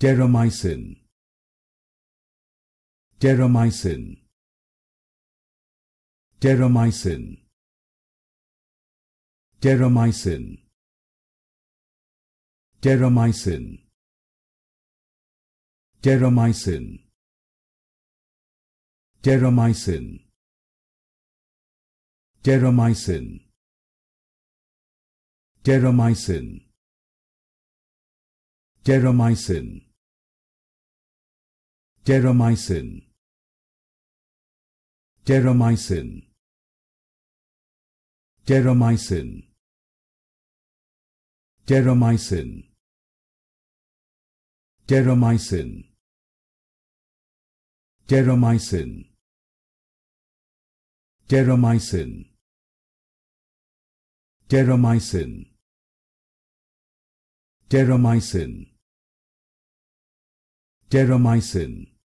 Terramycin. Terramycin. Terramycin. Terramycin. Terramycin. Terramycin. Terramycin. Terramycin. Terramycin. Terramycin. Terramycin. Terramycin. Terramycin. Terramycin. Terramycin. Terramycin. Terramycin. Terramycin. Terramycin. Terramycin.